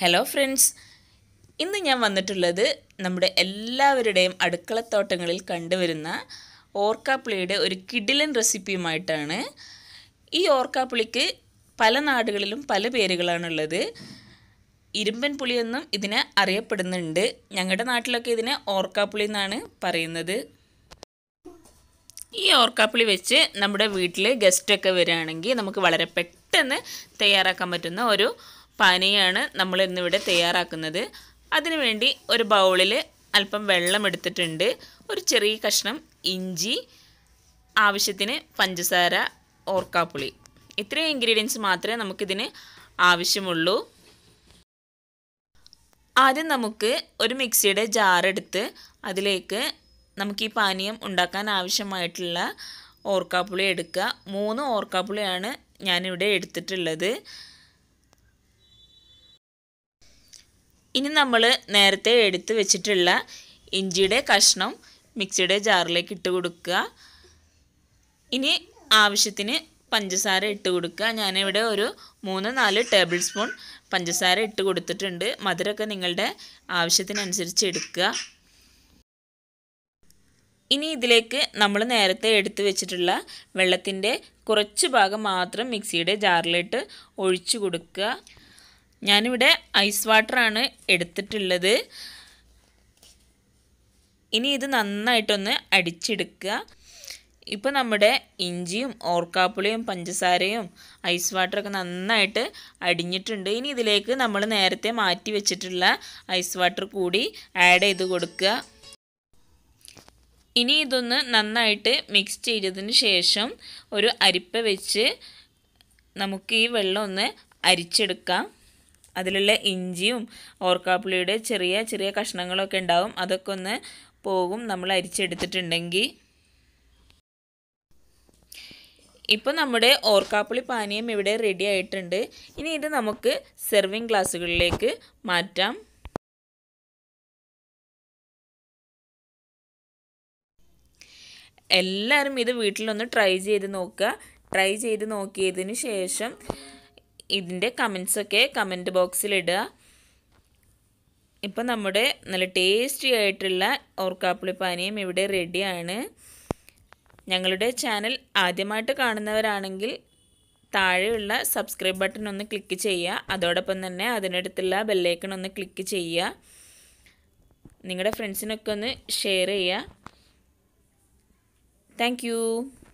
hello friends ഇന്ന് ഞാൻ വന്നിട്ടുള്ളത് നമ്മുടെ എല്ലാവരുടെയും അടുക്കളത്തോട്ടങ്ങളിൽ കണ്ടുവരുന്ന ഓർക്കാപ്പുളിയുടെ ഒരു കിഡിലൻ റെസിപ്പിയുമായിട്ടാണ് ഈ ഓർക്കാപ്പുളിക്ക് പല നാടുകളിലും പല പേരുകളാണുള്ളത് ഇരുമ്പൻ പുളിയെന്നും ഇതിനെ അറിയപ്പെടുന്നുണ്ട് ഞങ്ങളുടെ നാട്ടിലൊക്കെ ഇതിനെ ഓർക്കാപ്പുളി എന്നാണ് പറയുന്നത് ഈ ഓർക്കാപ്പുളി വെച്ച് നമ്മുടെ വീട്ടിൽ ഗസ്റ്റൊക്കെ വരികയാണെങ്കിൽ നമുക്ക് വളരെ പെട്ടെന്ന് തയ്യാറാക്കാൻ പറ്റുന്ന ഒരു പനയാണ് നമ്മൾ ഇന്നിവിടെ തയ്യാറാക്കുന്നത് അതിനുവേണ്ടി ഒരു ബൗളിൽ അല്പം വെള്ളം എടുത്തിട്ടുണ്ട് ഒരു ചെറിയ കഷ്ണം ഇഞ്ചി ആവശ്യത്തിന് പഞ്ചസാര ഓർക്കാപ്പുളി ഇത്രയും ഇൻഗ്രീഡിയൻസ് മാത്രമേ നമുക്കിതിന് ആവശ്യമുള്ളൂ ആദ്യം നമുക്ക് ഒരു മിക്സിയുടെ ജാറെടുത്ത് അതിലേക്ക് നമുക്ക് ഈ പാനീയം ഉണ്ടാക്കാൻ ആവശ്യമായിട്ടുള്ള ഓർക്കാപ്പുളി എടുക്കുക മൂന്ന് ഓർക്കാപ്പുളിയാണ് ഞാനിവിടെ എടുത്തിട്ടുള്ളത് ഇനി നമ്മൾ നേരത്തെ എടുത്തു വെച്ചിട്ടുള്ള ഇഞ്ചിയുടെ കഷ്ണം മിക്സിയുടെ ജാറിലേക്ക് ഇട്ട് കൊടുക്കുക ഇനി ആവശ്യത്തിന് പഞ്ചസാര ഇട്ട് കൊടുക്കുക ഞാനിവിടെ ഒരു മൂന്ന് നാല് ടേബിൾ സ്പൂൺ പഞ്ചസാര ഇട്ട് കൊടുത്തിട്ടുണ്ട് മധുരമൊക്കെ നിങ്ങളുടെ ആവശ്യത്തിനനുസരിച്ച് എടുക്കുക ഇനി ഇതിലേക്ക് നമ്മൾ നേരത്തെ എടുത്തു വെച്ചിട്ടുള്ള വെള്ളത്തിൻ്റെ കുറച്ച് ഭാഗം മാത്രം മിക്സിയുടെ ജാറിലിട്ട് ഒഴിച്ചു കൊടുക്കുക ഞാനിവിടെ ഐസ് വാട്ടറാണ് എടുത്തിട്ടുള്ളത് ഇനി ഇത് നന്നായിട്ടൊന്ന് അടിച്ചെടുക്കുക ഇപ്പോൾ നമ്മുടെ ഇഞ്ചിയും ഓർക്കാപ്പുളിയും പഞ്ചസാരയും ഐസ് വാട്ടറൊക്കെ നന്നായിട്ട് അടിഞ്ഞിട്ടുണ്ട് ഇനി ഇതിലേക്ക് നമ്മൾ നേരത്തെ മാറ്റി വെച്ചിട്ടുള്ള ഐസ് വാട്ടർ കൂടി ആഡ് ചെയ്ത് കൊടുക്കുക ഇനി ഇതൊന്ന് നന്നായിട്ട് മിക്സ് ചെയ്തതിന് ശേഷം ഒരു അരിപ്പ വെച്ച് നമുക്ക് ഈ വെള്ളം ഒന്ന് അരിച്ചെടുക്കാം അതിലുള്ള ഇഞ്ചിയും ഓർക്കാപ്പുളിയുടെ ചെറിയ ചെറിയ കഷ്ണങ്ങളൊക്കെ ഉണ്ടാവും അതൊക്കെ ഒന്ന് പോകും നമ്മൾ അരിച്ചെടുത്തിട്ടുണ്ടെങ്കിൽ ഇപ്പോൾ നമ്മുടെ ഓർക്കാപ്പുളി പാനീയം ഇവിടെ റെഡി ആയിട്ടുണ്ട് ഇനി ഇത് നമുക്ക് സെർവിങ് ഗ്ലാസ്സുകളിലേക്ക് മാറ്റാം എല്ലാവരും ഇത് വീട്ടിലൊന്ന് ട്രൈ ചെയ്ത് നോക്കുക ട്രൈ ചെയ്ത് നോക്കിയതിന് ശേഷം ഇതിൻ്റെ കമൻസൊക്കെ കമൻറ്റ് ബോക്സിലിടുക ഇപ്പം നമ്മുടെ നല്ല ടേസ്റ്റി ആയിട്ടുള്ള ഓർക്കാപ്പിളി പാനീയം ഇവിടെ റെഡിയാണ് ഞങ്ങളുടെ ചാനൽ ആദ്യമായിട്ട് കാണുന്നവരാണെങ്കിൽ താഴെയുള്ള സബ്സ്ക്രൈബ് ബട്ടൺ ഒന്ന് ക്ലിക്ക് ചെയ്യുക അതോടൊപ്പം തന്നെ അതിനടുത്തുള്ള ബെല്ലേക്കൺ ഒന്ന് ക്ലിക്ക് ചെയ്യുക നിങ്ങളുടെ ഫ്രണ്ട്സിനൊക്കെ ഒന്ന് ഷെയർ ചെയ്യുക താങ്ക്